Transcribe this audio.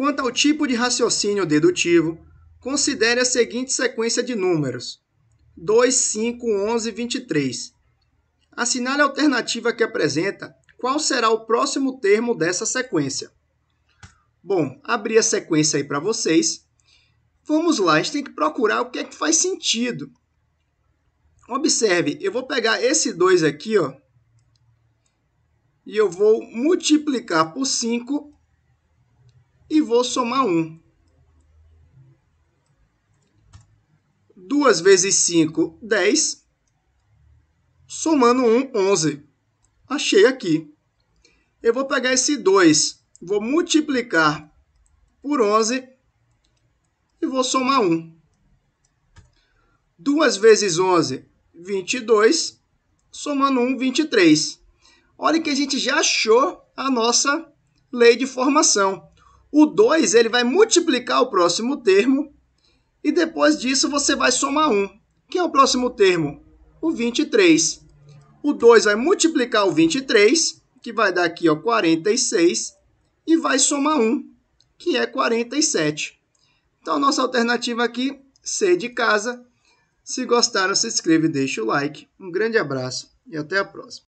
Quanto ao tipo de raciocínio dedutivo, considere a seguinte sequência de números: 2, 5, 11, 23. Assinale a alternativa que apresenta qual será o próximo termo dessa sequência. Bom, abri a sequência aí para vocês. Vamos lá, a gente tem que procurar o que é que faz sentido. Observe, eu vou pegar esse 2 aqui, ó, e eu vou multiplicar por 5 e vou somar 1. 2 vezes 5, 10. Somando 1, 11. Achei aqui. Eu vou pegar esse 2, vou multiplicar por 11 e vou somar 1. 2 vezes 11, 22. Somando 1, 23. Olha que a gente já achou a nossa lei de formação. O 2 ele vai multiplicar o próximo termo e depois disso você vai somar 1. Quem é o próximo termo? O 23. O 2 vai multiplicar o 23, que vai dar aqui ó, 46, e vai somar 1, que é 47. Então, a nossa alternativa aqui, C de casa. Se gostaram, se inscreve, e deixa o like. Um grande abraço e até a próxima.